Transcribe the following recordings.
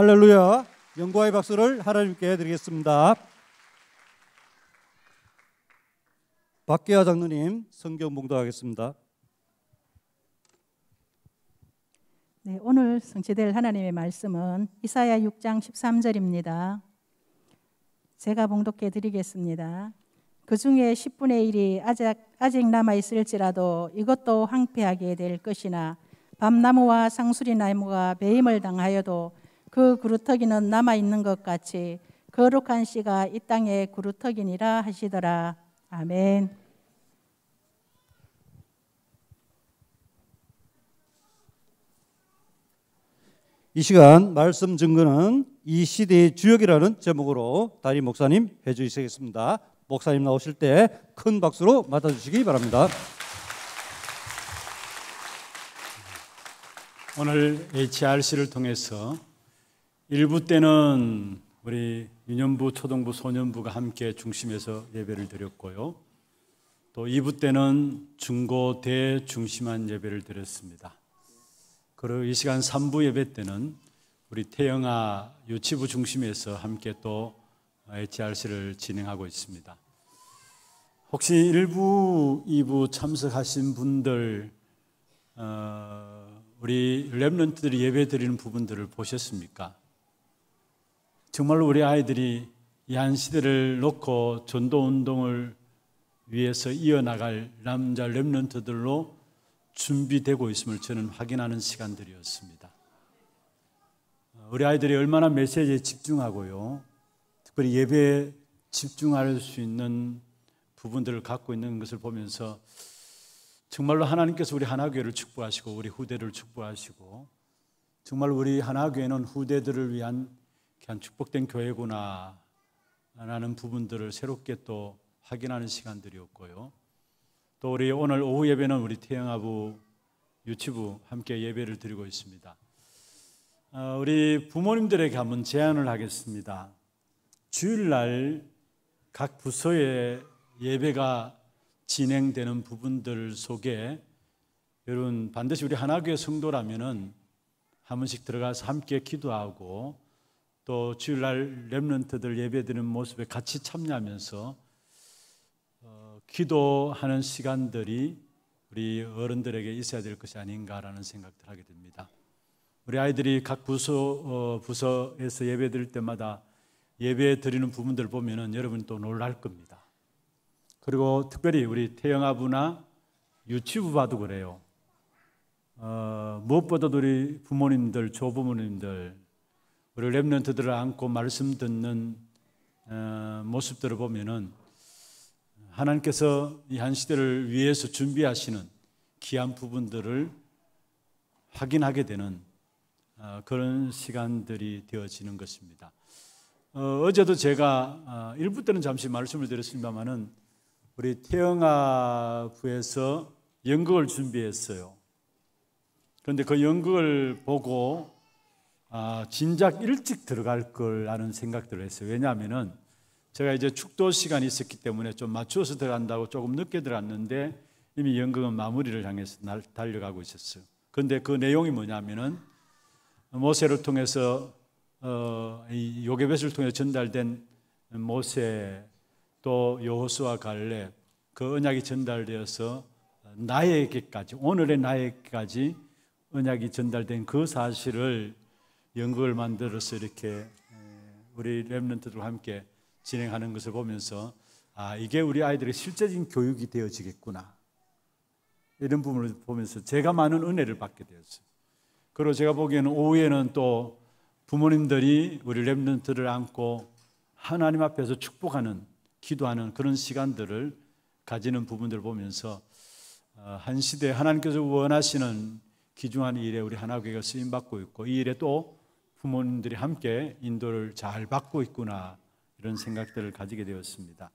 할렐루야. 영광의 박수를 하나님께 드리겠습니다. 박계하 장로님 성경 봉독하겠습니다. 네, 오늘 성취될 하나님의 말씀은 이사야 6장 13절입니다. 제가 봉독해 드리겠습니다. 그 중에 10분의 1이 아직, 아직 남아 있을지라도 이것도 황폐하게 될 것이나 밤나무와 상수리 나무가 매임을 당하여도 그 구루터기는 남아 있는 것 같이 거룩한 씨가 이 땅의 구루터기니라 하시더라. 아멘. 이 시간 말씀 증거는 이 시대의 주역이라는 제목으로 다리 목사님 해주시겠습니다. 목사님 나오실 때 큰 박수로 맞아주시기 바랍니다. 오늘 HRC를 통해서 일부 때는 우리 유년부, 초등부, 소년부가 함께 중심에서 예배를 드렸고요. 또 2부 때는 중고, 대 중심한 예배를 드렸습니다. 그리고 이 시간 3부 예배 때는 우리 태영아 유치부 중심에서 함께 또 HRC를 진행하고 있습니다. 혹시 1부, 2부 참석하신 분들, 어, 우리 랩런트들이 예배 드리는 부분들을 보셨습니까? 정말로 우리 아이들이 이얀 시대를 놓고 전도 운동을 위해서 이어나갈 남자 렘런트들로 준비되고 있음을 저는 확인하는 시간들이었습니다. 우리 아이들이 얼마나 메시지에 집중하고요. 특별히 예배에 집중할 수 있는 부분들을 갖고 있는 것을 보면서 정말로 하나님께서 우리 하나교회를 축복하시고 우리 후대를 축복하시고 정말 우리 하나교회는 후대들을 위한 참 축복된 교회구나 라는 부분들을 새롭게 또 확인하는 시간들이었고요. 또 우리 오늘 오후 예배는 우리 태영아부 유치부 함께 예배를 드리고 있습니다. 어, 우리 부모님들에게 한번 제안을 하겠습니다. 주일날 각 부서의 예배가 진행되는 부분들 속에 여러분 반드시 우리 하나교회 성도라면은 한 번씩 들어가서 함께 기도하고 또 주일날 렘런트들 예배드리는 모습에 같이 참여하면서 어, 기도하는 시간들이 우리 어른들에게 있어야 될 것이 아닌가라는 생각들 하게 됩니다. 우리 아이들이 각 부서 어, 부서에서 예배드릴 때마다 예배 드리는 부분들 보면은 여러분 또 놀랄 겁니다. 그리고 특별히 우리 태영아부나 유치부봐도 그래요. 어, 무엇보다도 우리 부모님들, 조부모님들 우리 랩런트들을 안고 말씀 듣는 어, 모습들을 보면은 하나님께서 이 한 시대를 위해서 준비하시는 귀한 부분들을 확인하게 되는 어, 그런 시간들이 되어지는 것입니다. 어, 제도 제가 어, 일부 때는 잠시 말씀을 드렸습니다만은 우리 태영아 부에서 연극을 준비했어요. 그런데 그 연극을 보고 아, 진작 일찍 들어갈 거라는 생각들을 했어요. 왜냐하면은 제가 이제 축도 시간이 있었기 때문에 좀 맞추어서 들어간다고 조금 늦게 들어갔는데 이미 연극은 마무리를 향해서 날, 달려가고 있었어요. 그런데 그 내용이 뭐냐면은 모세를 통해서 어, 요괴벳을 통해 전달된 모세 또 여호수아 갈렙 그 언약이 전달되어서 나에게까지 오늘의 나에게까지 언약이 전달된 그 사실을 연극을 만들어서 이렇게 우리 랩런트들과 함께 진행하는 것을 보면서 아 이게 우리 아이들의 실제적인 교육이 되어지겠구나 이런 부분을 보면서 제가 많은 은혜를 받게 되었어요. 그리고 제가 보기에는 오후에는 또 부모님들이 우리 랩런트를 안고 하나님 앞에서 축복하는 기도하는 그런 시간들을 가지는 부분들을 보면서 어, 한시대 하나님께서 원하시는 기중한 일에 우리 하나교회가 쓰임받고 있고 이 일에 또 부모님들이 함께 인도를 잘 받고 있구나 이런 생각들을 가지게 되었습니다.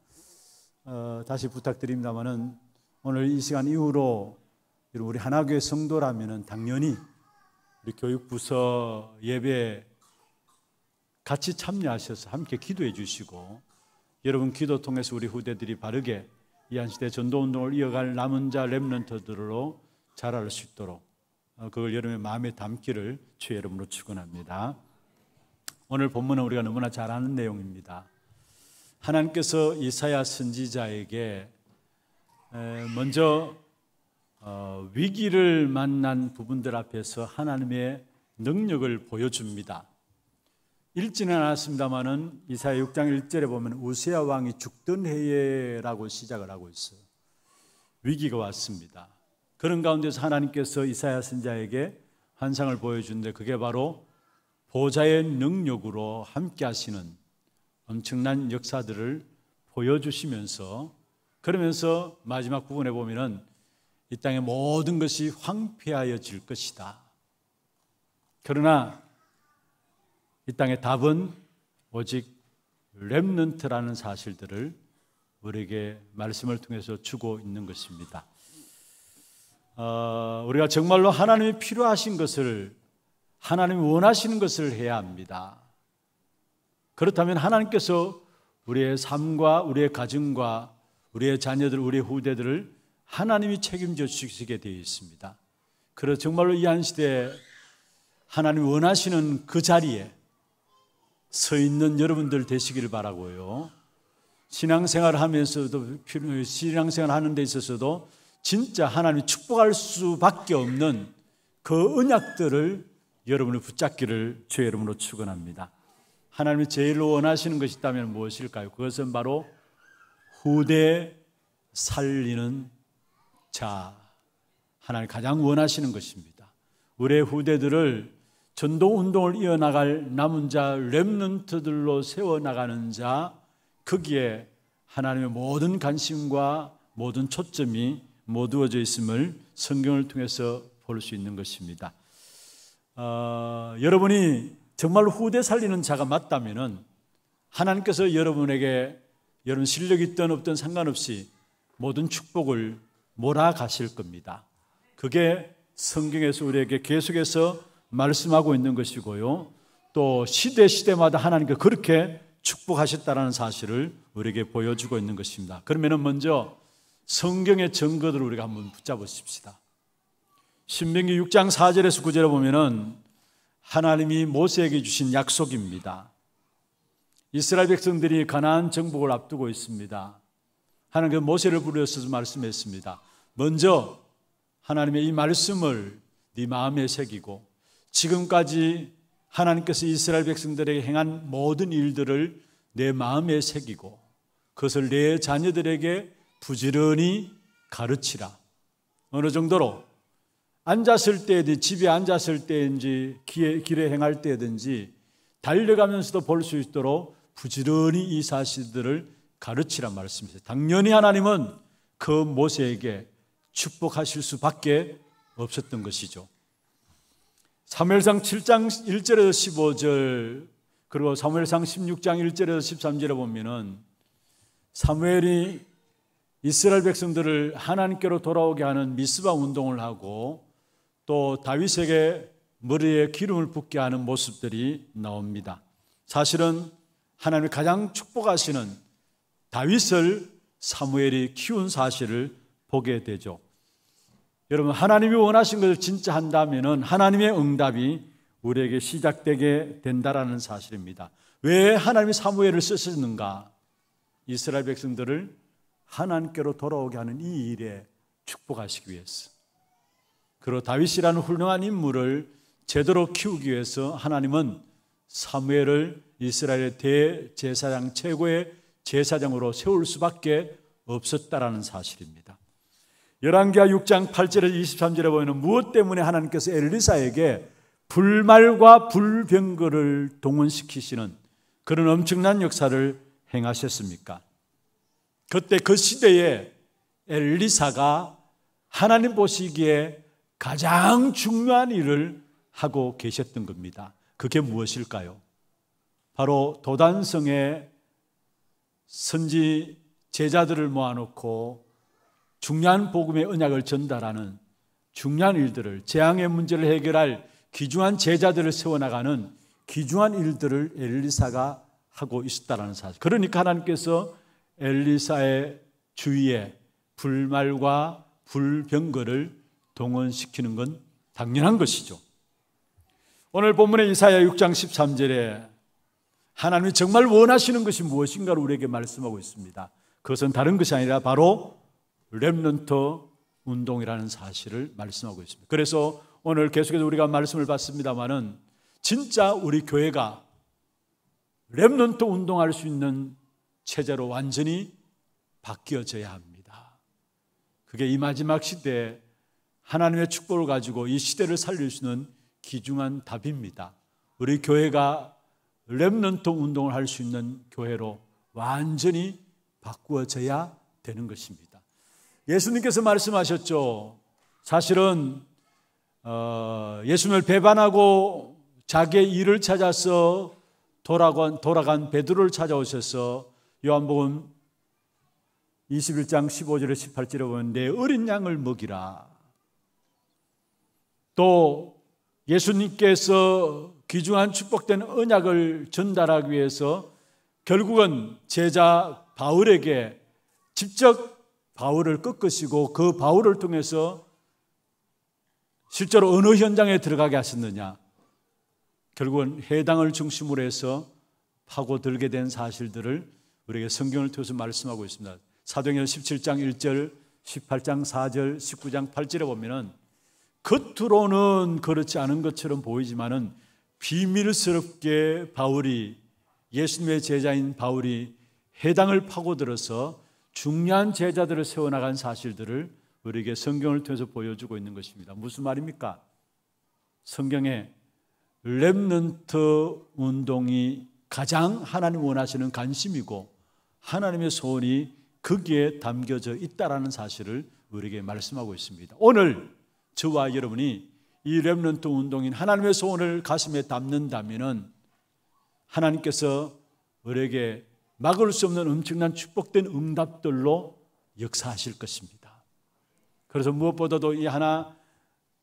어, 다시 부탁드립니다만은 오늘 이 시간 이후로 우리 하나교회 성도라면은 당연히 우리 교육부서 예배 같이 참여하셔서 함께 기도해 주시고 여러분 기도 통해서 우리 후대들이 바르게 이 한시대 전도운동을 이어갈 남은 자 랩런터들로 자랄 수 있도록 어, 그걸 여러분의 마음에 담기를 주의 이름으로 축원합니다. 오늘 본문은 우리가 너무나 잘 아는 내용입니다. 하나님께서 이사야 선지자에게 먼저 어, 위기를 만난 부분들 앞에서 하나님의 능력을 보여줍니다. 읽지는 않았습니다만은 이사야 6장 1절에 보면 우세야 왕이 죽던 해에라고 시작을 하고 있어 위기가 왔습니다. 그런 가운데서 하나님께서 이사야 선자에게 환상을 보여주는데 그게 바로 보좌의 능력으로 함께 하시는 엄청난 역사들을 보여주시면서 그러면서 마지막 부분에 보면은 이 땅의 모든 것이 황폐하여질 것이다. 그러나 이 땅의 답은 오직 렘넌트라는 사실들을 우리에게 말씀을 통해서 주고 있는 것입니다. 어, 우리가 정말로 하나님이 필요하신 것을 하나님이 원하시는 것을 해야 합니다. 그렇다면 하나님께서 우리의 삶과 우리의 가정과 우리의 자녀들, 우리의 후대들을 하나님이 책임져 주시게 되어 있습니다. 그래서 정말로 이 한 시대에 하나님 원하시는 그 자리에 서 있는 여러분들 되시기를 바라고요. 신앙생활 하면서도 신앙생활 하는 데 있어서도 진짜 하나님 축복할 수밖에 없는 그 언약들을 여러분을 붙잡기를 주의 이름으로 축원합니다. 하나님이 제일 원하시는 것이 있다면 무엇일까요? 그것은 바로 후대 살리는 자. 하나님 가장 원하시는 것입니다. 우리의 후대들을 전도 운동을 이어나갈 남은 자 렘넌트들로 세워 나가는 자 거기에 하나님의 모든 관심과 모든 초점이 모두어져 있음을 성경을 통해서 볼 수 있는 것입니다. 어, 여러분이 정말 후대 살리는 자가 맞다면은 하나님께서 여러분에게 여러분 실력 있든 없든 상관없이 모든 축복을 몰아가실 겁니다. 그게 성경에서 우리에게 계속해서 말씀하고 있는 것이고요. 또 시대 시대마다 하나님께 그렇게 축복하셨다라는 사실을 우리에게 보여주고 있는 것입니다. 그러면은 먼저 성경의 증거들을 우리가 한번 붙잡으십시다. 신명기 6장 4절에서 9절에 보면은 하나님이 모세에게 주신 약속입니다. 이스라엘 백성들이 가나안 정복을 앞두고 있습니다. 하나님께 그 모세를 부르셔서 말씀했습니다. 먼저 하나님의 이 말씀을 네 마음에 새기고 지금까지 하나님께서 이스라엘 백성들에게 행한 모든 일들을 내 마음에 새기고 그것을 내 자녀들에게 부지런히 가르치라. 어느 정도로 앉았을 때든지 집에 앉았을 때든지 길에 행할 때든지 달려가면서도 볼 수 있도록 부지런히 이 사실들을 가르치란 말씀이세요. 당연히 하나님은 그 모세에게 축복하실 수밖에 없었던 것이죠. 사무엘상 7장 1절에서 15절 그리고 사무엘상 16장 1절에서 13절에 보면은 사무엘이 이스라엘 백성들을 하나님께로 돌아오게 하는 미스바 운동을 하고 또 다윗에게 머리에 기름을 붓게 하는 모습들이 나옵니다. 사실은 하나님이 가장 축복하시는 다윗을 사무엘이 키운 사실을 보게 되죠. 여러분 하나님이 원하신 것을 진짜 한다면은 하나님의 응답이 우리에게 시작되게 된다라는 사실입니다. 왜 하나님이 사무엘을 쓰셨는가? 이스라엘 백성들을 하나님께로 돌아오게 하는 이 일에 축복하시기 위해서. 그러 다윗이라는 훌륭한 인물을 제대로 키우기 위해서 하나님은 사무엘을 이스라엘의 대제사장 최고의 제사장으로 세울 수밖에 없었다라는 사실입니다. 열왕기하 6장 8절에서 23절에 보면 무엇 때문에 하나님께서 엘리사에게 불말과 불병거를 동원시키시는 그런 엄청난 역사를 행하셨습니까? 그때 그 시대에 엘리사가 하나님 보시기에 가장 중요한 일을 하고 계셨던 겁니다. 그게 무엇일까요? 바로 도단성에 선지 제자들을 모아놓고 중요한 복음의 언약을 전달하는 중요한 일들을 재앙의 문제를 해결할 귀중한 제자들을 세워나가는 귀중한 일들을 엘리사가 하고 있었다라는 사실. 그러니까 하나님께서 엘리사의 주위에 불말과 불병거를 동원시키는 건 당연한 것이죠. 오늘 본문의 이사야 6장 13절에 하나님이 정말 원하시는 것이 무엇인가를 우리에게 말씀하고 있습니다. 그것은 다른 것이 아니라 바로 렘넌트 운동이라는 사실을 말씀하고 있습니다. 그래서 오늘 계속해서 우리가 말씀을 받습니다만은 진짜 우리 교회가 렘넌트 운동할 수 있는 체제로 완전히 바뀌어져야 합니다. 그게 이 마지막 시대에 하나님의 축복을 가지고 이 시대를 살릴 수 있는 귀중한 답입니다. 우리 교회가 렘넌트 운동을 할 수 있는 교회로 완전히 바꾸어져야 되는 것입니다. 예수님께서 말씀하셨죠. 사실은 어, 예수님을 배반하고 자기의 일을 찾아서 돌아간, 돌아간 베드로를 찾아오셔서 요한복음 21장 15절에 18절에 보면 내 어린 양을 먹이라 또 예수님께서 귀중한 축복된 언약을 전달하기 위해서 결국은 제자 바울에게 직접 바울을 꺾으시고 그 바울을 통해서 실제로 어느 현장에 들어가게 하셨느냐. 결국은 해당을 중심으로 해서 파고들게 된 사실들을 우리에게 성경을 통해서 말씀하고 있습니다. 사도행전 17장 1절, 18장 4절, 19장 8절에 보면은 겉으로는 그렇지 않은 것처럼 보이지만은 비밀스럽게 바울이 예수님의 제자인 바울이 해당을 파고들어서 중요한 제자들을 세워나간 사실들을 우리에게 성경을 통해서 보여주고 있는 것입니다. 무슨 말입니까? 성경에 랩넌트 운동이 가장 하나님 원하시는 관심이고 하나님의 소원이 거기에 담겨져 있다라는 사실을 우리에게 말씀하고 있습니다. 오늘 저와 여러분이 이렘런트 운동인 하나님의 소원을 가슴에 담는다면 하나님께서 우리에게 막을 수 없는 엄청난 축복된 응답들로 역사하실 것입니다. 그래서 무엇보다도 이 하나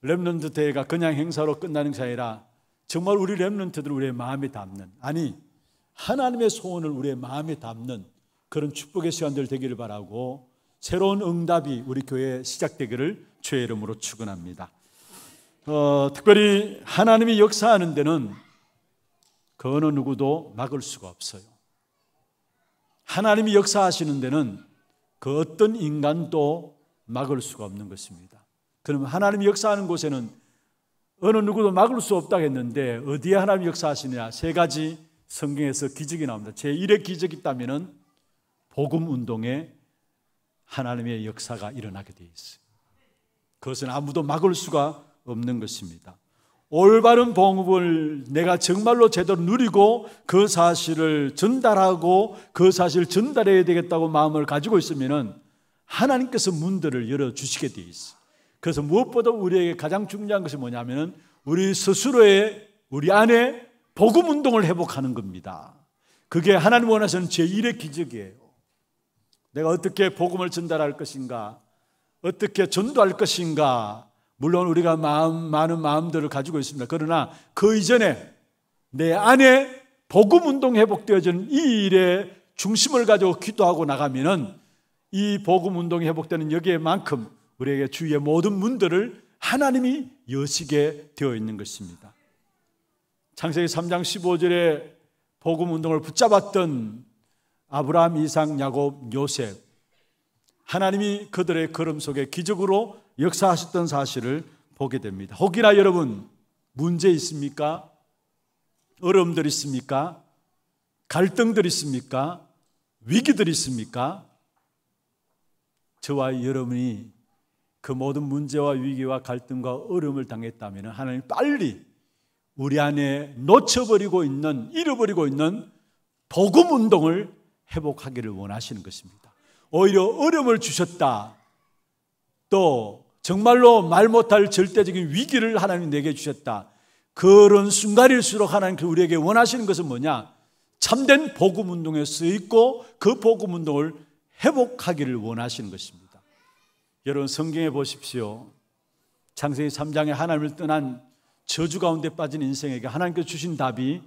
렘런트 대회가 그냥 행사로 끝나는 것이 아니라 정말 우리 렘런트들 우리의 마음에 담는 아니 하나님의 소원을 우리의 마음에 담는 그런 축복의 시간들 되기를 바라고 새로운 응답이 우리 교회에 시작되기를 주의 이름으로 축원합니다. 어, 특별히 하나님이 역사하는 데는 그 어느 누구도 막을 수가 없어요. 하나님이 역사하시는 데는 그 어떤 인간도 막을 수가 없는 것입니다. 그럼 하나님이 역사하는 곳에는 어느 누구도 막을 수 없다 했는데 어디에 하나님이 역사하시느냐 세 가지 성경에서 기적이 나옵니다. 제 1의 기적이 있다면 복음 운동의 하나님의 역사가 일어나게 되어 있어요. 그것은 아무도 막을 수가 없는 것입니다. 올바른 봉급을 내가 정말로 제대로 누리고 그 사실을 전달하고 그 사실을 전달해야 되겠다고 마음을 가지고 있으면 하나님께서 문들을 열어 주시게 되어 있어. 그래서 무엇보다 우리에게 가장 중요한 것이 뭐냐면은 우리 스스로의 우리 안에 복음 운동을 회복하는 겁니다. 그게 하나님 원하시는 제1의 기적이에요. 내가 어떻게 복음을 전달할 것인가? 어떻게 전도할 것인가? 물론 우리가 마음, 많은 마음들을 가지고 있습니다. 그러나 그 이전에 내 안에 복음 운동 회복되어진 이 일에 중심을 가지고 기도하고 나가면은 이 복음 운동이 회복되는 여기에만큼 우리에게 주위의 모든 문들을 하나님이 여시게 되어 있는 것입니다. 창세기 3장 15절에 복음 운동을 붙잡았던 아브라함, 이삭, 야곱, 요셉. 하나님이 그들의 걸음 속에 기적으로 역사하셨던 사실을 보게 됩니다. 혹이나 여러분 문제 있습니까? 어려움들 있습니까? 갈등들 있습니까? 위기들 있습니까? 저와 여러분이 그 모든 문제와 위기와 갈등과 어려움을 당했다면 하나님 빨리 우리 안에 놓쳐버리고 있는, 잃어버리고 있는 복음 운동을 회복하기를 원하시는 것입니다. 오히려 어려움을 주셨다. 또 정말로 말 못할 절대적인 위기를 하나님 내게 주셨다. 그런 순간일수록 하나님께서 그 우리에게 원하시는 것은 뭐냐? 참된 복음 운동에 쓰이고 그 복음 운동을 회복하기를 원하시는 것입니다. 여러분 성경에 보십시오. 창세기 3장에 하나님을 떠난 저주 가운데 빠진 인생에게 하나님께서 주신 답이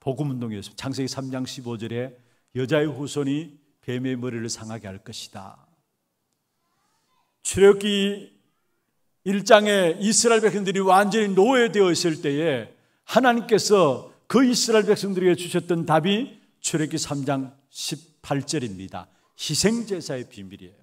복음 운동이었습니다. 창세기 3장 15절에 여자의 후손이 뱀의 머리를 상하게 할 것이다. 출애굽기 1장에 이스라엘 백성들이 완전히 노예되어 있을 때에 하나님께서 그 이스라엘 백성들에게 주셨던 답이 출애굽기 3장 18절입니다. 희생 제사의 비밀이에요.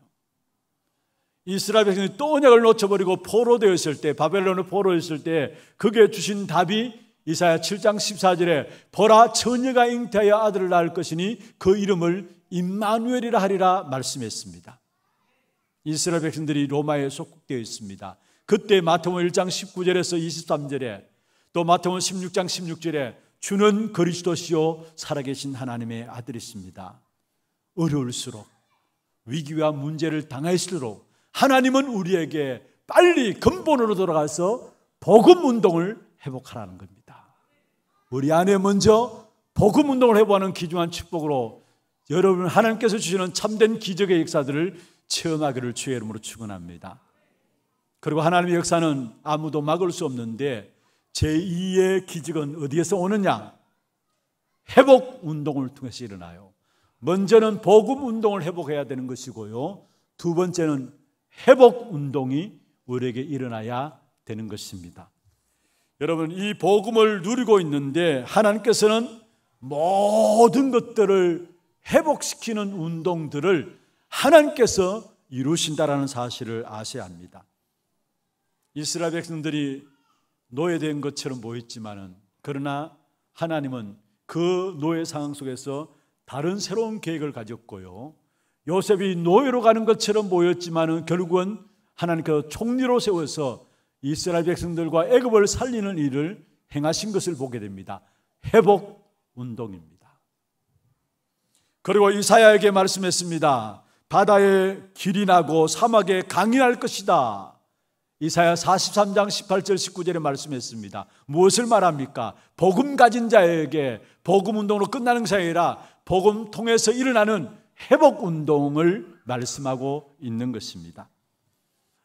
이스라엘 백성이 또 언약을 놓쳐버리고 포로되었을 때 바벨론을 포로였을 때 그게 주신 답이 이사야 7장 14절에 보라 처녀가 잉태하여 아들을 낳을 것이니 그 이름을 임마누엘이라 하리라 말씀했습니다. 이스라엘 백성들이 로마에 속국되어 있습니다. 그때 마태복음 1장 19절에서 23절에 또 마태복음 16장 16절에 주는 그리스도시요 살아계신 하나님의 아들이십니다. 어려울수록 위기와 문제를 당할수록 하나님은 우리에게 빨리 근본으로 돌아가서 복음 운동을 회복하라는 겁니다. 우리 안에 먼저 복음 운동을 해보는 귀중한 축복으로 여러분 하나님께서 주시는 참된 기적의 역사들을 체험하기를 주의 이름으로 축원합니다. 그리고 하나님의 역사는 아무도 막을 수 없는데 제2의 기적은 어디에서 오느냐? 회복 운동을 통해서 일어나요. 먼저는 복음 운동을 회복해야 되는 것이고요. 두 번째는 회복 운동이 우리에게 일어나야 되는 것입니다. 여러분 이 복음을 누리고 있는데 하나님께서는 모든 것들을 회복시키는 운동들을 하나님께서 이루신다라는 사실을 아셔야 합니다. 이스라엘 백성들이 노예된 것처럼 보였지만은 그러나 하나님은 그 노예 상황 속에서 다른 새로운 계획을 가졌고요. 요셉이 노예로 가는 것처럼 보였지만은 결국은 하나님께서 총리로 세워서 이스라엘 백성들과 애굽을 살리는 일을 행하신 것을 보게 됩니다. 회복 운동입니다. 그리고 이사야에게 말씀했습니다. 바다에 길이 나고 사막에 강이 날 것이다. 이사야 43장 18절 19절에 말씀했습니다. 무엇을 말합니까? 복음 가진 자에게 복음 운동으로 끝나는 것이 아니라 복음 통해서 일어나는 회복 운동을 말씀하고 있는 것입니다.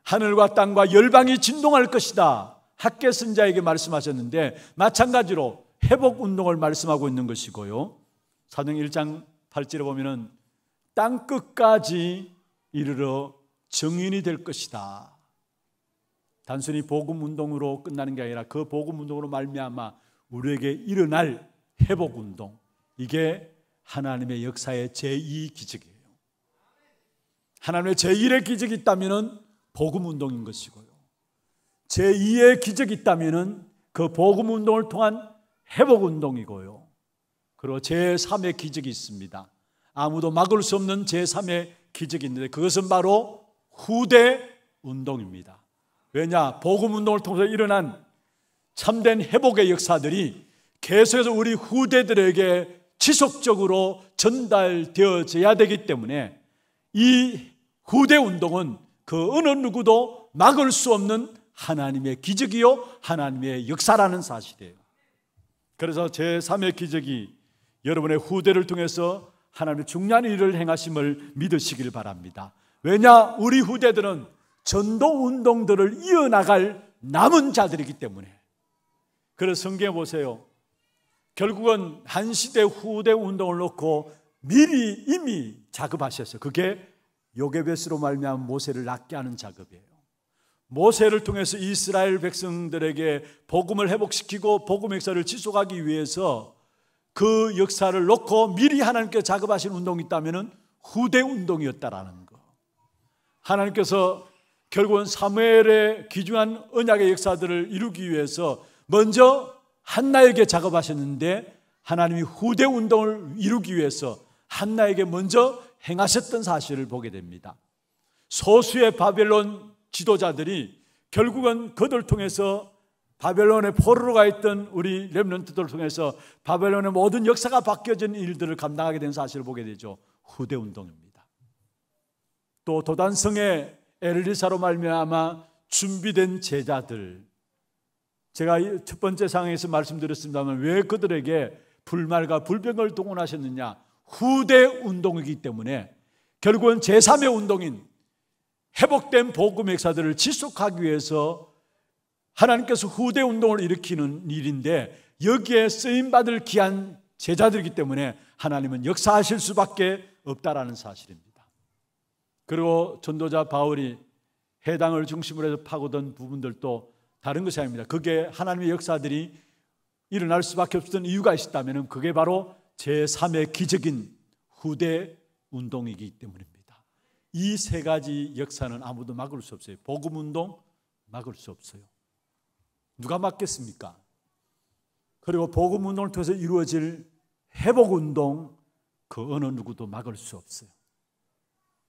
하늘과 땅과 열방이 진동할 것이다. 학계 선자에게 말씀하셨는데 마찬가지로 회복 운동을 말씀하고 있는 것이고요. 사도 1장 8절에 보면은 땅 끝까지 이르러 정인이 될 것이다. 단순히 복음 운동으로 끝나는 게 아니라 그 복음 운동으로 말미암아 우리에게 일어날 회복 운동. 이게 하나님의 역사의 제2 기적이에요. 하나님의 제1의 기적이 있다면은 복음 운동인 것이고요. 제2의 기적이 있다면은 그 복음 운동을 통한 회복 운동이고요. 그리고 제3의 기적이 있습니다. 아무도 막을 수 없는 제3의 기적이 있는데 그것은 바로 후대 운동입니다. 왜냐? 복음 운동을 통해서 일어난 참된 회복의 역사들이 계속해서 우리 후대들에게 지속적으로 전달되어져야 되기 때문에 이 후대 운동은 그 어느 누구도 막을 수 없는 하나님의 기적이요 하나님의 역사라는 사실이에요. 그래서 제3의 기적이 여러분의 후대를 통해서 하나님의 중요한 일을 행하심을 믿으시길 바랍니다. 왜냐? 우리 후대들은 전도 운동들을 이어나갈 남은 자들이기 때문에. 그래서 성경에 보세요. 결국은 한 시대 후대 운동을 놓고 미리 이미 작업하셨어요. 그게 요괴벳으로 말미암아 모세를 낫게 하는 작업이에요. 모세를 통해서 이스라엘 백성들에게 복음을 회복시키고 복음 역사를 지속하기 위해서 그 역사를 놓고 미리 하나님께 작업하신 운동이 있다면은 후대 운동이었다라는 거. 하나님께서 결국은 사무엘의 귀중한 언약의 역사들을 이루기 위해서 먼저 한나에게 작업하셨는데 하나님이 후대 운동을 이루기 위해서 한나에게 먼저 행하셨던 사실을 보게 됩니다. 소수의 바벨론 지도자들이 결국은 그들 통해서 바벨론의 포로로 가 있던 우리 렘런트들을 통해서 바벨론의 모든 역사가 바뀌어진 일들을 감당하게 된 사실을 보게 되죠. 후대 운동입니다. 또 도단성의 엘리사로 말미암아 준비된 제자들 제가 첫 번째 상에서 말씀드렸습니다만 왜 그들에게 불말과 불병을 동원하셨느냐 후대 운동이기 때문에 결국은 제3의 운동인 회복된 복음 역사들을 지속하기 위해서 하나님께서 후대 운동을 일으키는 일인데 여기에 쓰임받을 귀한 제자들이기 때문에 하나님은 역사하실 수밖에 없다라는 사실입니다. 그리고 전도자 바울이 해당을 중심으로 해서 파고든 부분들도 다른 것이 아닙니다. 그게 하나님의 역사들이 일어날 수밖에 없었던 이유가 있었다면 그게 바로 제3의 기적인 후대 운동이기 때문입니다. 이 세 가지 역사는 아무도 막을 수 없어요. 복음 운동 막을 수 없어요. 누가 막겠습니까? 그리고 복음 운동을 통해서 이루어질 회복 운동 그 어느 누구도 막을 수 없어요.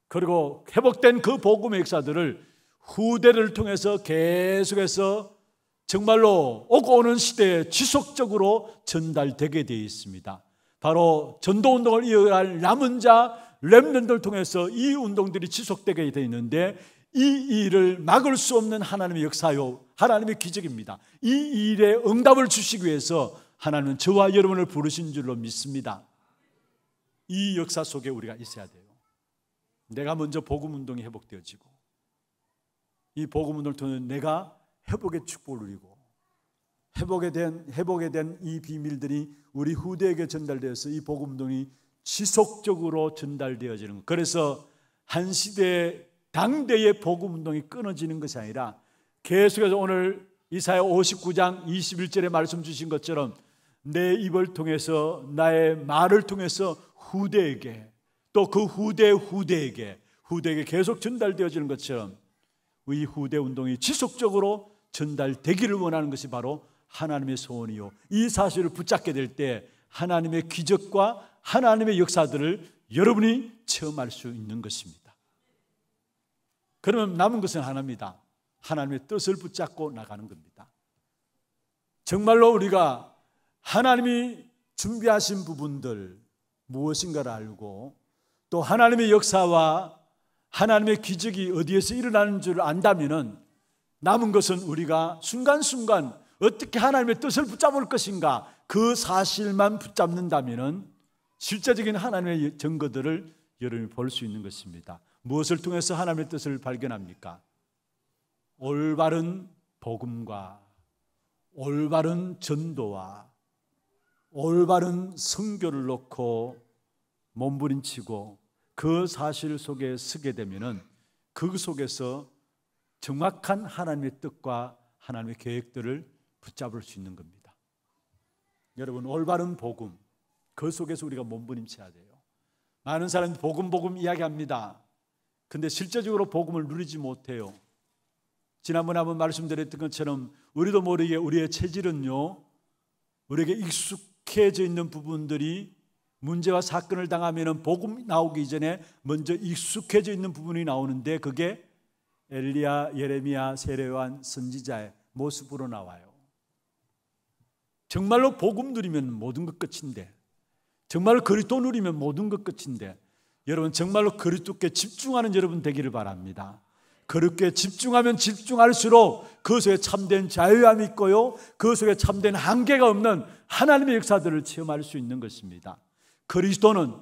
그리고 회복된 그 복음의 역사들을 후대를 통해서 계속해서 정말로 오고 오는 시대에 지속적으로 전달되게 되어 있습니다. 바로 전도 운동을 이어갈 남은 자 렘넌들 통해서 이 운동들이 지속되게 되어 있는데 이 일을 막을 수 없는 하나님의 역사요 하나님의 기적입니다. 이 일에 응답을 주시기 위해서 하나님은 저와 여러분을 부르신 줄로 믿습니다. 이 역사 속에 우리가 있어야 돼요. 내가 먼저 복음 운동이 회복되어지고 이 복음 운동을 통해 내가 회복의 축복을 누리고 회복에 대한 회복에 대한 이 비밀들이 우리 후대에게 전달되어서 이 복음동이 지속적으로 전달되어지는 것. 그래서 한 시대 당대의 복음 운동이 끊어지는 것이 아니라 계속해서 오늘 이사야 59장 21절에 말씀 주신 것처럼 내 입을 통해서 나의 말을 통해서 후대에게 또 그 후대 후대에게 후대에게 계속 전달되어지는 것처럼 이 후대 운동이 지속적으로 전달되기를 원하는 것이 바로 하나님의 소원이요. 이 사실을 붙잡게 될 때 하나님의 기적과 하나님의 역사들을 여러분이 체험할 수 있는 것입니다. 그러면 남은 것은 하나입니다. 하나님의 뜻을 붙잡고 나가는 겁니다. 정말로 우리가 하나님이 준비하신 부분들 무엇인가를 알고 또 하나님의 역사와 하나님의 기적이 어디에서 일어나는 줄안다면 남은 것은 우리가 순간순간 어떻게 하나님의 뜻을 붙잡을 것인가 그 사실만 붙잡는다면 실제적인 하나님의 증거들을 여러분이 볼 수 있는 것입니다. 무엇을 통해서 하나님의 뜻을 발견합니까? 올바른 복음과 올바른 전도와 올바른 성교를 놓고 몸부림치고 그 사실 속에 서게 되면은 그 속에서 정확한 하나님의 뜻과 하나님의 계획들을 붙잡을 수 있는 겁니다. 여러분 올바른 복음 그 속에서 우리가 몸부림쳐야 돼요. 많은 사람이 복음 복음 이야기합니다. 근데 실제적으로 복음을 누리지 못해요. 지난번에 한번 말씀드렸던 것처럼 우리도 모르게 우리의 체질은요. 우리에게 익숙해져 있는 부분들이 문제와 사건을 당하면 복음 나오기 전에 먼저 익숙해져 있는 부분이 나오는데 그게 엘리야, 예레미야, 세례완, 선지자의 모습으로 나와요. 정말로 복음 누리면 모든 것 끝인데 정말로 그리스도 누리면 모든 것 끝인데 여러분 정말로 그리스도께 집중하는 여러분 되기를 바랍니다. 그렇게 집중하면 집중할수록 그 속에 참된 자유함이 있고요. 그 속에 참된 한계가 없는 하나님의 역사들을 체험할 수 있는 것입니다. 그리스도는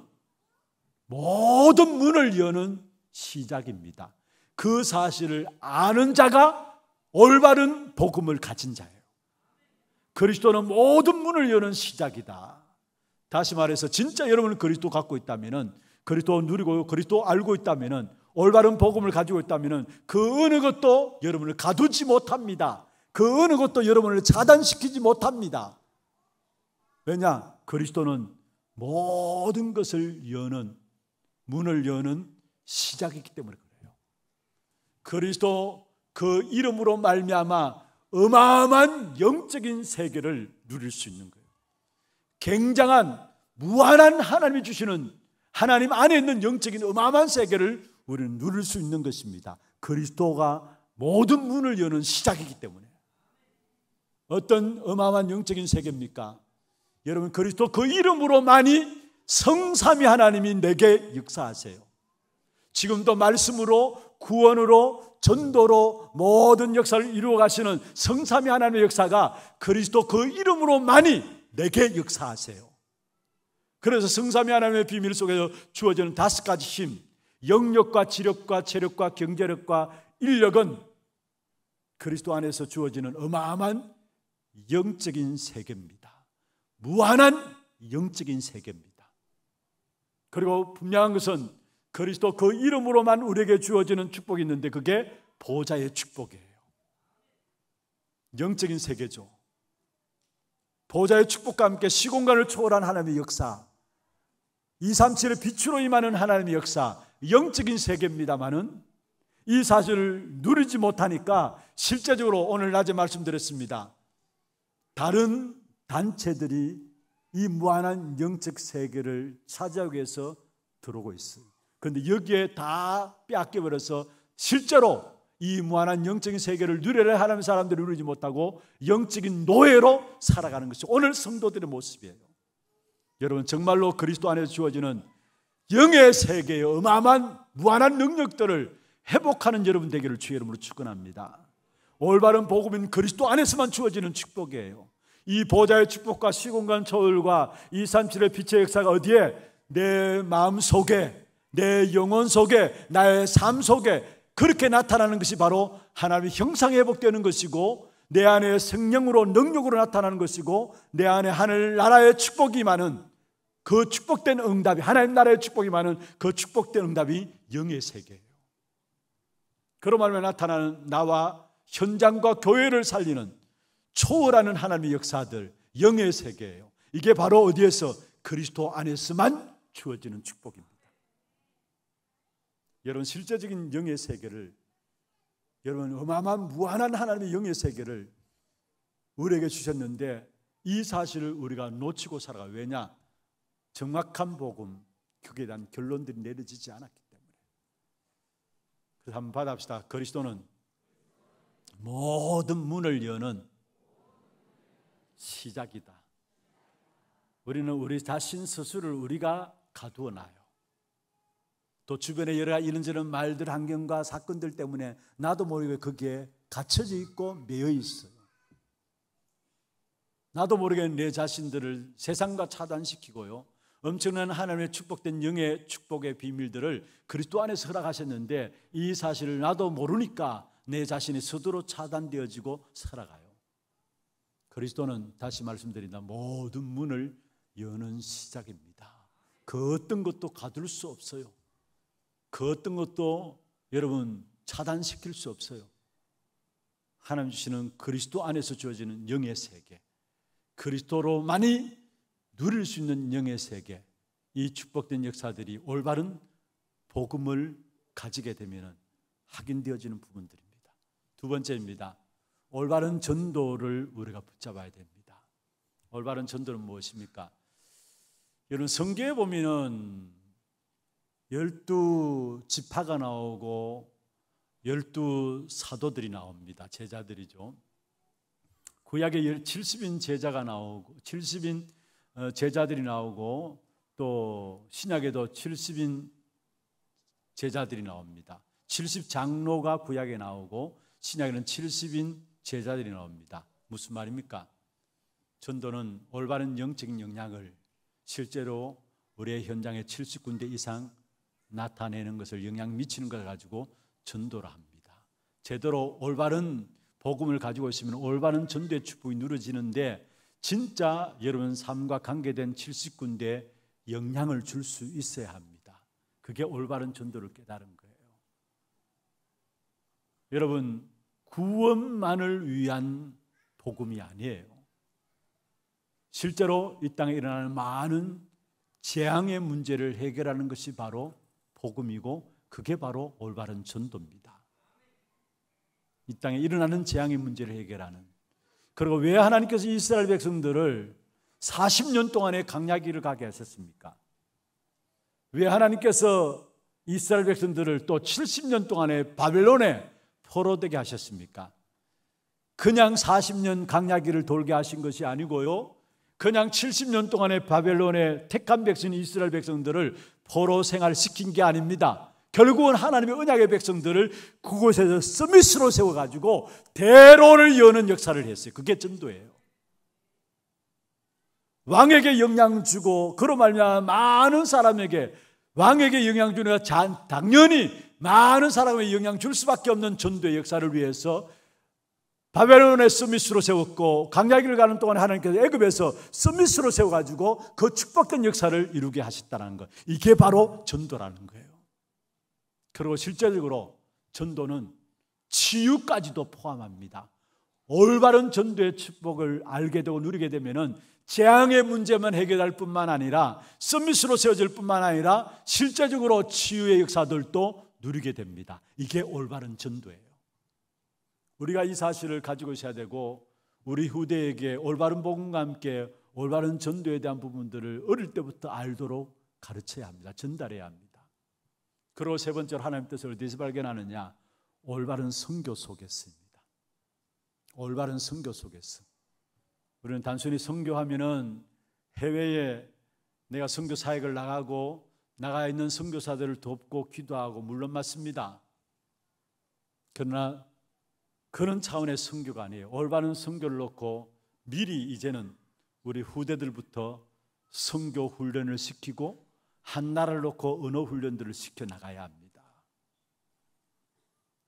모든 문을 여는 시작입니다. 그 사실을 아는 자가 올바른 복음을 가진 자예요. 그리스도는 모든 문을 여는 시작이다. 다시 말해서 진짜 여러분은 그리스도 갖고 있다면은 그리스도 누리고 그리스도 알고 있다면은 올바른 복음을 가지고 있다면은 그 어느 것도 여러분을 가두지 못합니다. 그 어느 것도 여러분을 차단시키지 못합니다. 왜냐? 그리스도는 모든 것을 여는 문을 여는 시작이기 때문에 그래요. 그리스도 그 이름으로 말미암아 어마어마한 영적인 세계를 누릴 수 있는 거예요. 굉장한 무한한 하나님이 주시는 하나님 안에 있는 영적인 어마어마한 세계를 우리는 누릴 수 있는 것입니다. 그리스도가 모든 문을 여는 시작이기 때문에 어떤 어마어마한 영적인 세계입니까? 여러분 그리스도 그 이름으로 많이 성삼위 하나님이 내게 역사하세요. 지금도 말씀으로 구원으로 전도로 모든 역사를 이루어 가시는 성삼위 하나님의 역사가 그리스도 그이름으로많이 내게 역사하세요. 그래서 성삼위 하나님의 비밀 속에서 주어지는 다섯 가지 힘, 영력과 지력과 체력과 경제력과 인력은 그리스도 안에서 주어지는 어마어마한 영적인 세계입니다. 무한한 영적인 세계입니다. 그리고 분명한 것은 그리스도 그 이름으로만 우리에게 주어지는 축복이 있는데 그게 보좌의 축복이에요. 영적인 세계죠. 보좌의 축복과 함께 시공간을 초월한 하나님의 역사, 237의 빛으로 임하는 하나님의 역사, 영적인 세계입니다만은 이 사실을 누리지 못하니까 실제적으로 오늘 낮에 말씀드렸습니다. 다른 단체들이 이 무한한 영적 세계를 차지하기 위해서 들어오고 있어요. 그런데 여기에 다 빼앗겨버려서 실제로 이 무한한 영적인 세계를 누려야 하는 사람들이 누리지 못하고 영적인 노예로 살아가는 것이 오늘 성도들의 모습이에요. 여러분 정말로 그리스도 안에서 주어지는 영의 세계의 어마어마한 무한한 능력들을 회복하는 여러분 되기를 주의 이름으로 축원합니다. 올바른 복음인 그리스도 안에서만 주어지는 축복이에요. 이 보좌의 축복과 시공간 초월과 이 삼칠의 빛의 역사가 어디에 내 마음 속에 내 영혼 속에, 나의 삶 속에 그렇게 나타나는 것이 바로 하나님의 형상에 회복되는 것이고 내 안에 성령으로 능력으로 나타나는 것이고 내 안에 하늘 나라의 축복이 많은 그 축복된 응답이 하나님 나라의 축복이 많은 그 축복된 응답이 영의 세계예요. 그런 말로 나타나는 나와 현장과 교회를 살리는 초월하는 하나님의 역사들 영의 세계예요. 이게 바로 어디에서 그리스도 안에서만 주어지는 축복입니다. 여러분 실제적인 영의 세계를 여러분 어마어마한 무한한 하나님의 영의 세계를 우리에게 주셨는데 이 사실을 우리가 놓치고 살아가 왜냐 정확한 복음 그에 대한 결론들이 내려지지 않았기 때문에 그래서 한번 받아봅시다 그리스도는 모든 문을 여는 시작이다 우리는 우리 자신 스스로를 우리가 가두어 놔요 또주변에 여러 이런저런 말들, 환경과 사건들 때문에 나도 모르게 거기에 갇혀져 있고 매여 있어요. 나도 모르게 내 자신들을 세상과 차단시키고요. 엄청난 하나님의 축복된 영의 축복의 비밀들을 그리스도 안에서 허락하셨는데 이 사실을 나도 모르니까 내 자신이 스스로 차단되어지고 살아가요. 그리스도는 다시 말씀드린다. 모든 문을 여는 시작입니다. 그 어떤 것도 가둘 수 없어요. 그 어떤 것도 여러분 차단시킬 수 없어요. 하나님 주시는 그리스도 안에서 주어지는 영의 세계, 그리스도로만이 누릴 수 있는 영의 세계, 이 축복된 역사들이 올바른 복음을 가지게 되면 확인되어지는 부분들입니다. 두 번째입니다. 올바른 전도를 우리가 붙잡아야 됩니다. 올바른 전도는 무엇입니까? 여러분 성경에 보면은 열두 지파가 나오고 열두 사도들이 나옵니다. 제자들이죠. 구약에 70인 제자가 나오고 70인 어, 제자들이 나오고 또 신약에도 70인 제자들이 나옵니다. 70 장로가 구약에 나오고 신약에는 70인 제자들이 나옵니다. 무슨 말입니까? 전도는 올바른 영적인 영향을 실제로 우리의 현장에 70군데 이상 나타내는 것을 영향 미치는 걸 가지고 전도를 합니다. 제대로 올바른 복음을 가지고 있으면 올바른 전도의 축복이 누려지는데 진짜 여러분 삶과 관계된 70군데 영향을 줄 수 있어야 합니다. 그게 올바른 전도를 깨달은 거예요. 여러분 구원만을 위한 복음이 아니에요. 실제로 이 땅에 일어나는 많은 재앙의 문제를 해결하는 것이 바로 복음이고 그게 바로 올바른 전도입니다. 이 땅에 일어나는 재앙의 문제를 해결하는 그리고 왜 하나님께서 이스라엘 백성들을 40년 동안의 강약기를 가게 하셨습니까? 왜 하나님께서 이스라엘 백성들을 또 70년 동안의 바벨론에 포로되게 하셨습니까? 그냥 40년 강약기를 돌게 하신 것이 아니고요. 그냥 70년 동안의 바벨론의 택한 백신 이스라엘 백성들을 포로 생활시킨 게 아닙니다. 결국은 하나님의 언약의 백성들을 그곳에서 서밋으로 세워가지고 대로를 여는 역사를 했어요. 그게 전도예요. 왕에게 영향 주고 그로 말미 많은 사람에게 왕에게 영향 주는 당연히 많은 사람에게 영향 줄 수밖에 없는 전도의 역사를 위해서 바벨론의 스미스로 세웠고 강야길을 가는 동안 하나님께서 애굽에서 스미스로 세워가지고 그 축복된 역사를 이루게 하셨다는 것 이게 바로 전도라는 거예요 그리고 실제적으로 전도는 치유까지도 포함합니다 올바른 전도의 축복을 알게 되고 누리게 되면은 재앙의 문제만 해결할 뿐만 아니라 서밋으로 세워질 뿐만 아니라 실제적으로 치유의 역사들도 누리게 됩니다. 이게 올바른 전도예요. 우리가 이 사실을 가지고 있어야 되고 우리 후대에게 올바른 복음과 함께 올바른 전도에 대한 부분들을 어릴 때부터 알도록 가르쳐야 합니다. 전달해야 합니다. 그리고 세 번째로 하나님 뜻을 어디서 발견하느냐? 올바른 성교 속에 있습니다. 올바른 성교 속에서 우리는 단순히 성교하면은 해외에 내가 성교 사역을 나가고 나가 있는 선교사들을 돕고 기도하고 물론 맞습니다. 그러나 그런 차원의 선교가 아니에요. 올바른 선교를 놓고 미리 이제는 우리 후대들부터 선교 훈련을 시키고 한 나라를 놓고 언어 훈련들을 시켜 나가야 합니다.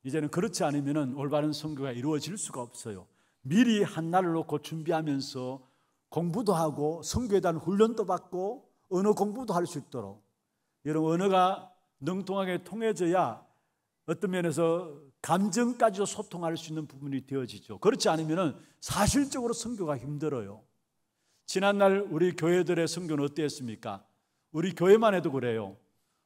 이제는 그렇지 않으면 올바른 선교가 이루어질 수가 없어요. 미리 한 날을 놓고 준비하면서 공부도 하고 선교에 대한 훈련도 받고 언어 공부도 할 수 있도록 이런 언어가 능통하게 통해져야 어떤 면에서 감정까지도 소통할 수 있는 부분이 되어지죠. 그렇지 않으면 사실적으로 선교가 힘들어요. 지난날 우리 교회들의 선교는 어땠습니까? 우리 교회만 해도 그래요.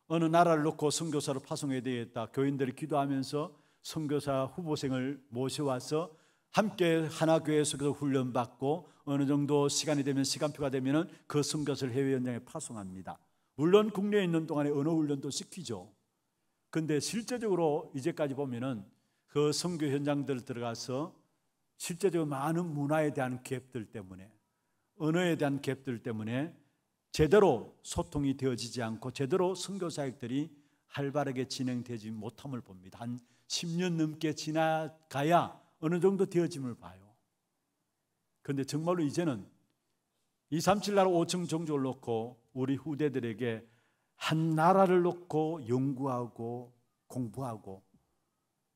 어느 나라를 놓고 선교사를 파송해야 되겠다. 교인들이 기도하면서 선교사 후보생을 모셔와서 함께 하나 교회 에서 훈련받고 어느 정도 시간이 되면 시간표가 되면그 선교사를 해외 현장에 파송합니다. 물론 국내에 있는 동안에 언어 훈련도 시키죠. 근데 실제적으로 이제까지 보면은 그 선교 현장들 들어가서 실제적으로 많은 문화에 대한 갭들 때문에 언어에 대한 갭들 때문에 제대로 소통이 되어지지 않고 제대로 선교 사역들이 활발하게 진행되지 못함을 봅니다. 한 10년 넘게 지나가야 어느 정도 되어짐을 봐요. 그런데 정말로 이제는 237나라 5층 종족을 놓고 우리 후대들에게 한 나라를 놓고 연구하고 공부하고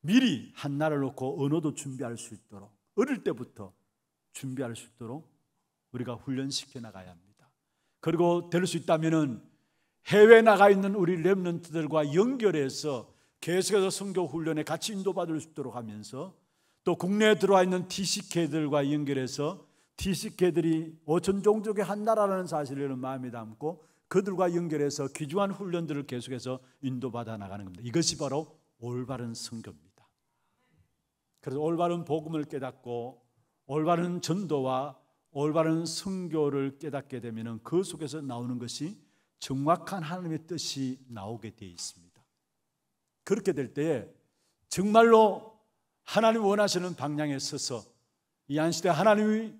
미리 한 나라를 놓고 언어도 준비할 수 있도록 어릴 때부터 준비할 수 있도록 우리가 훈련시켜 나가야 합니다. 그리고 될 수 있다면은 해외 나가 있는 우리 렘넌트들과 연결해서 계속해서 성교 훈련에 같이 인도받을 수 있도록 하면서 또 국내에 들어와 있는 TCK들과 연결해서 TCK들이 오천 종족의 한 나라라는 사실을 마음에 담고 그들과 연결해서 귀중한 훈련들을 계속해서 인도받아 나가는 겁니다. 이것이 바로 올바른 선교입니다. 그래서 올바른 복음을 깨닫고 올바른 전도와 올바른 선교를 깨닫게 되면 그 속에서 나오는 것이 정확한 하나님의 뜻이 나오게 되어 있습니다. 그렇게 될 때에 정말로 하나님 원하시는 방향에 서서 이 한 시대 하나님이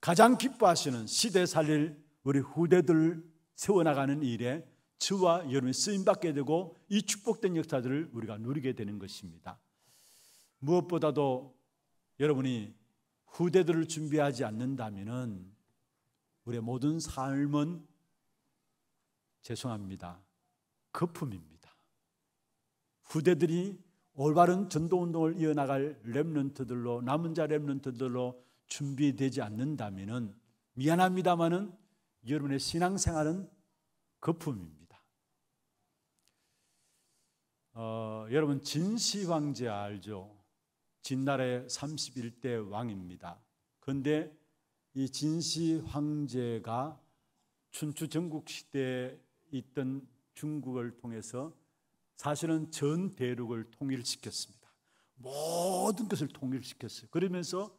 가장 기뻐하시는 시대 살릴 우리 후대들 세워나가는 일에 저와 여러분이 쓰임받게 되고 이 축복된 역사들을 우리가 누리게 되는 것입니다. 무엇보다도 여러분이 후대들을 준비하지 않는다면 우리의 모든 삶은 죄송합니다. 거품입니다. 후대들이 올바른 전도운동을 이어나갈 랩런트들로 남은 자 랩런트들로 준비되지 않는다면 미안합니다마는 여러분의 신앙생활은 거품입니다. 어, 여러분 진시황제 알죠? 진나라의 31대 왕입니다. 그런데 이 진시황제가 춘추 전국 시대에 있던 중국을 통해서 사실은 전 대륙을 통일시켰습니다. 모든 것을 통일시켰어요. 그러면서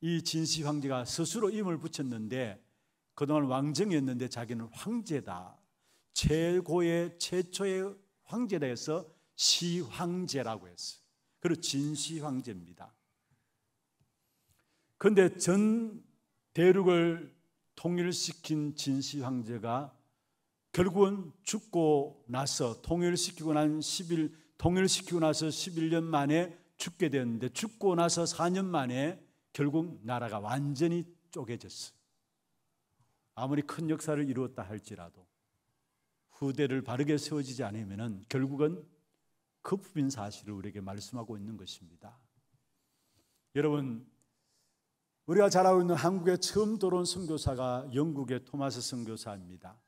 이 진시황제가 스스로 임을 붙였는데 그동안 왕정이었는데 자기는 황제다. 최고의 최초의 황제라 해서 시황제라고 했어요. 그리고 진시황제입니다. 그런데 전 대륙을 통일시킨 진시황제가 결국은 죽고 나서 통일시키고 난 10일 통일시키고 나서 11년 만에 죽게 되었는데 죽고 나서 4년 만에 결국 나라가 완전히 쪼개졌어요. 아무리 큰 역사를 이루었다 할지라도 후대를 바르게 세워지지 않으면 결국은 거품인 그 사실을 우리에게 말씀하고 있는 것입니다. 여러분, 우리가 잘 알고 있는 한국에 처음 들어온 선교사가 영국의 토마스 선교사입니다.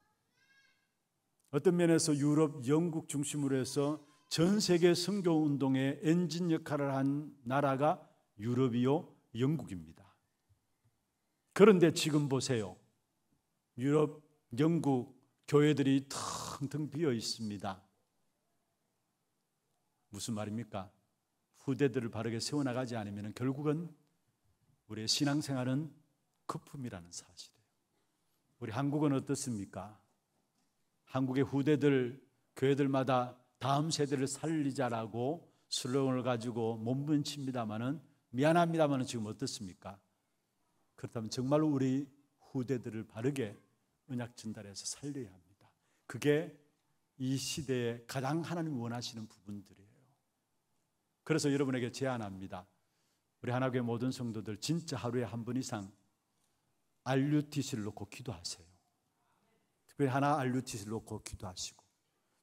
어떤 면에서 유럽, 영국 중심으로 해서 전 세계 선교 운동의 엔진 역할을 한 나라가 유럽이요 영국입니다. 그런데 지금 보세요. 유럽, 영국 교회들이 텅텅 비어 있습니다. 무슨 말입니까? 후대들을 바르게 세워나가지 않으면 결국은 우리의 신앙생활은 거품이라는 사실이에요. 우리 한국은 어떻습니까? 한국의 후대들, 교회들마다 다음 세대를 살리자라고 슬로건을 가지고 몸부림칩니다마는 미안합니다마는 지금 어떻습니까? 그렇다면 정말로 우리 후대들을 바르게 은약 전달해서 살려야 합니다. 그게 이 시대에 가장 하나님 원하시는 부분들이에요. 그래서 여러분에게 제안합니다. 우리 하나교회 모든 성도들 진짜 하루에 한번 이상 RUTC를 놓고 기도하세요. 특별히 하나 RUTC를 놓고 기도하시고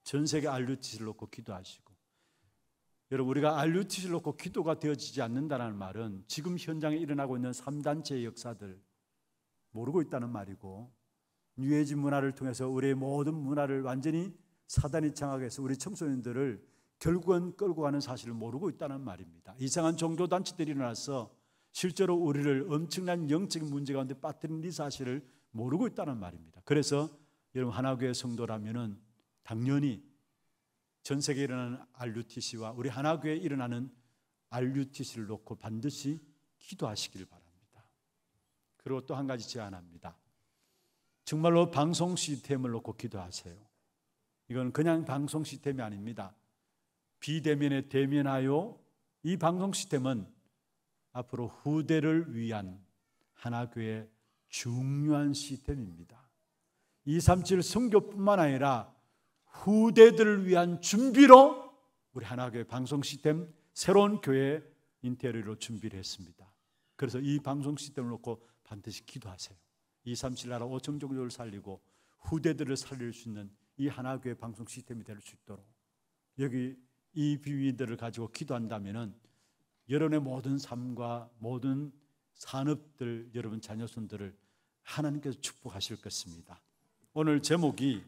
전 세계 RUTC를 놓고 기도하시고 여러분 우리가 RUTC를 놓고 기도가 되어지지 않는다는 말은 지금 현장에 일어나고 있는 3단체의 역사들 모르고 있다는 말이고 뉴에이지 문화를 통해서 우리의 모든 문화를 완전히 사단이 장악해서 우리 청소년들을 결국은 끌고 가는 사실을 모르고 있다는 말입니다. 이상한 종교 단체들이 일어나서 실제로 우리를 엄청난 영적인 문제 가운데 빠뜨린 이 사실을 모르고 있다는 말입니다. 그래서 여러분 하나교회 성도라면은 당연히 전 세계에 일어나는 RUTC와 우리 하나교회에 일어나는 RUTC를 놓고 반드시 기도하시길 바랍니다. 그리고 또 한 가지 제안합니다. 정말로 방송 시스템을 놓고 기도하세요. 이건 그냥 방송 시스템이 아닙니다. 비대면에 대면하여 이 방송 시스템은 앞으로 후대를 위한 하나교의 중요한 시스템입니다. 237 성교뿐만 아니라 후대들을 위한 준비로 우리 하나교회 방송 시스템 새로운 교회 인테리어로 준비를 했습니다. 그래서 이 방송 시스템을 놓고 반드시 기도하세요. 2, 3, 7나라 5천 종교를 살리고 후대들을 살릴 수 있는 이 하나교회 방송 시스템이 될 수 있도록 여기 이 비밀들을 가지고 기도한다면은 여러분의 모든 삶과 모든 산업들, 여러분 자녀손들을 하나님께서 축복하실 것입니다. 오늘 제목이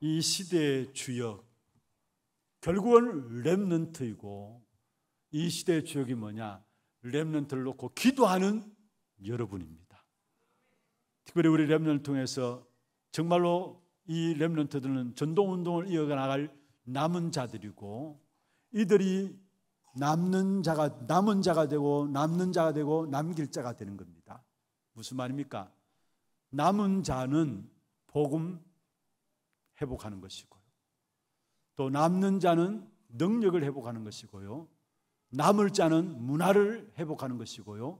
이 시대의 주역, 결국은 랩런트이고 이 시대의 주역이 뭐냐? 랩런트를 놓고 기도하는 여러분입니다. 특별히 우리 렘넌을 통해서 정말로 이 렘넌트들은 전동 운동을 이어가 나갈 남은 자들이고 이들이 남는 자가 남은 자가 되고 남는 자가 되고 남길 자가 되는 겁니다. 무슨 말입니까? 남은 자는 복음 회복하는 것이고요. 또 남는 자는 능력을 회복하는 것이고요. 남을 자는 문화를 회복하는 것이고요.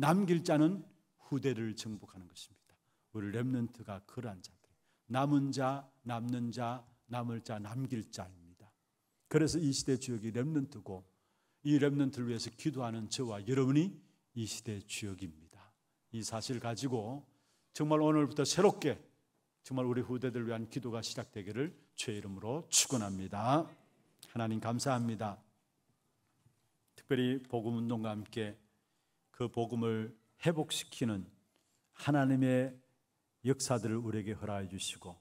남길 자는 후대를 정복하는 것입니다. 우리 렘넌트가 그러한 자들. 남은 자, 남는 자, 남을 자, 남길 자입니다. 그래서 이 시대 주역이 렘넌트고 이 렘넌트를 위해서 기도하는 저와 여러분이 이 시대 주역입니다. 이 사실 가지고 정말 오늘부터 새롭게 정말 우리 후대들 위한 기도가 시작되기를 주의 이름으로 축원합니다. 하나님 감사합니다. 특별히 복음 운동과 함께 그 복음을 회복시키는 하나님의 역사들을 우리에게 허락해 주시고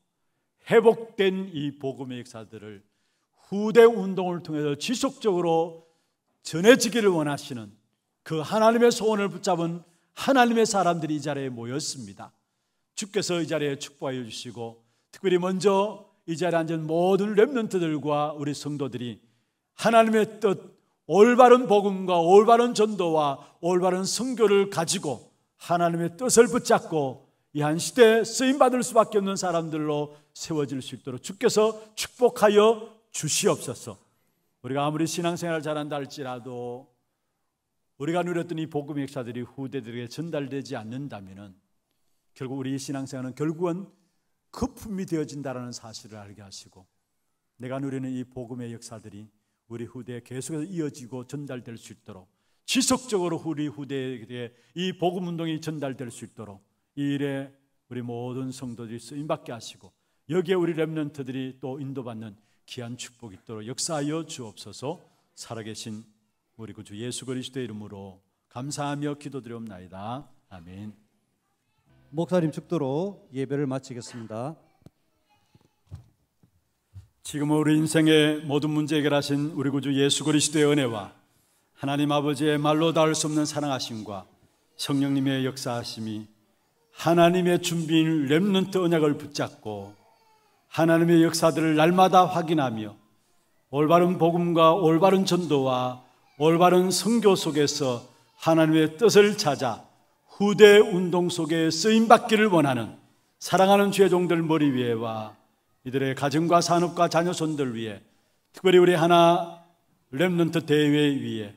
회복된 이 복음의 역사들을 후대 운동을 통해서 지속적으로 전해지기를 원하시는 그 하나님의 소원을 붙잡은 하나님의 사람들이 이 자리에 모였습니다. 주께서 이 자리에 축복하여 주시고 특별히 먼저 이 자리에 앉은 모든 렘넌트들과 우리 성도들이 하나님의 뜻 올바른 복음과 올바른 전도와 올바른 성교를 가지고 하나님의 뜻을 붙잡고 이 한 시대에 쓰임 받을 수밖에 없는 사람들로 세워질 수 있도록 주께서 축복하여 주시옵소서. 우리가 아무리 신앙생활을 잘한다 할지라도 우리가 누렸던 이 복음의 역사들이 후대들에게 전달되지 않는다면은 결국 우리 신앙생활은 결국은 거품이 되어진다라는 사실을 알게 하시고 내가 누리는 이 복음의 역사들이 우리 후대에 계속해서 이어지고 전달될 수 있도록 지속적으로 우리 후대에 이 복음 운동이 전달될 수 있도록 이 일에 우리 모든 성도들이 쓰임 받게 하시고 여기에 우리 렘넌트들이 또 인도받는 귀한 축복이 있도록 역사하여 주옵소서. 살아계신 우리 구주 예수 그리스도의 이름으로 감사하며 기도드려옵나이다. 아멘. 목사님 축도로 예배를 마치겠습니다. 지금 우리 인생의 모든 문제 해결하신 우리 구주 예수 그리스도의 은혜와 하나님 아버지의 말로 닿을 수 없는 사랑하심과 성령님의 역사하심이 하나님의 준비인 렘넌트 언약을 붙잡고 하나님의 역사들을 날마다 확인하며 올바른 복음과 올바른 전도와 올바른 성교 속에서 하나님의 뜻을 찾아 후대 운동 속에 쓰임 받기를 원하는 사랑하는 죄종들 머리 위에와 이들의 가정과 산업과 자녀손들 위해 특별히 우리 하나 렘런트 대회 위해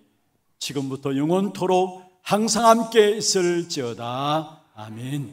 지금부터 영원토록 항상 함께 있을지어다. 아멘.